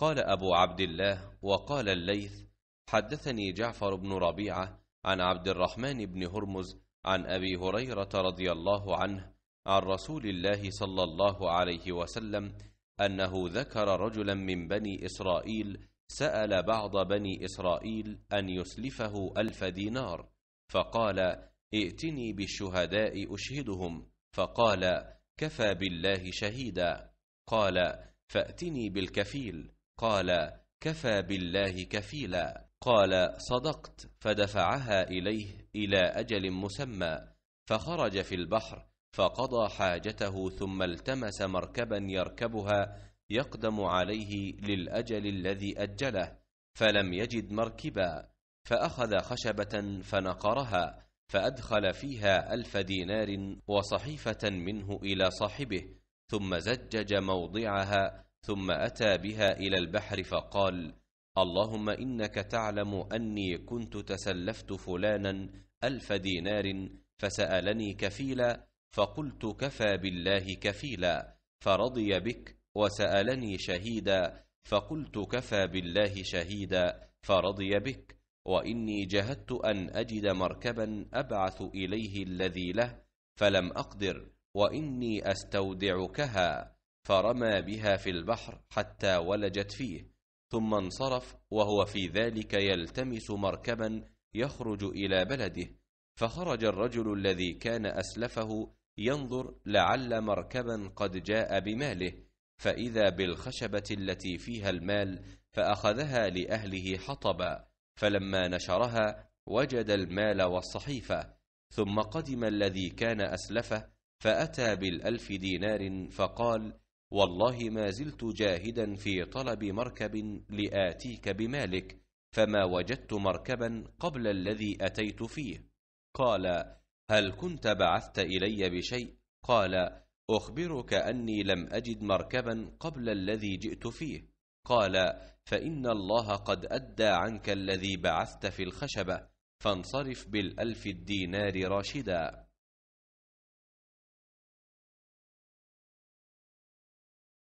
قال أبو عبد الله وقال الليث حدثني جعفر بن ربيعة عن عبد الرحمن بن هرمز عن أبي هريرة رضي الله عنه عن رسول الله صلى الله عليه وسلم أنه ذكر رجلا من بني إسرائيل سأل بعض بني إسرائيل أن يسلفه ألف دينار فقال ائتني بالشهداء أشهدهم فقال كفى بالله شهيدا قال فأتني بالكفيل قال كفى بالله كفيلا قال صدقت فدفعها إليه إلى أجل مسمى فخرج في البحر فقضى حاجته ثم التمس مركبا يركبها يقدم عليه للأجل الذي أجله فلم يجد مركبا فأخذ خشبة فنقرها فأدخل فيها ألف دينار وصحيفة منه إلى صاحبه ثم زجج موضعها ثم أتى بها إلى البحر فقال اللهم إنك تعلم أني كنت تسلفت فلانا ألف دينار فسألني كفيلا فقلت كفى بالله كفيلا فرضي بك وسألني شهيدا فقلت كفى بالله شهيدا فرضي بك وإني جهدت أن أجد مركبا أبعث إليه الذي له فلم أقدر وإني أستودعكها فرمى بها في البحر حتى ولجت فيه ثم انصرف وهو في ذلك يلتمس مركبا يخرج إلى بلده فخرج الرجل الذي كان أسلفه ينظر لعل مركبا قد جاء بماله فإذا بالخشبة التي فيها المال فأخذها لأهله حطبا فلما نشرها وجد المال والصحيفة ثم قدم الذي كان أسلفه فأتى بالألف دينار فقال والله ما زلت جاهدا في طلب مركب لآتيك بمالك فما وجدت مركبا قبل الذي أتيت فيه قال هل كنت بعثت إلي بشيء؟ قال أخبرك أني لم أجد مركبا قبل الذي جئت فيه قال فإن الله قد أدى عنك الذي بعثت في الخشبة فانصرف بالألف الدينار راشدا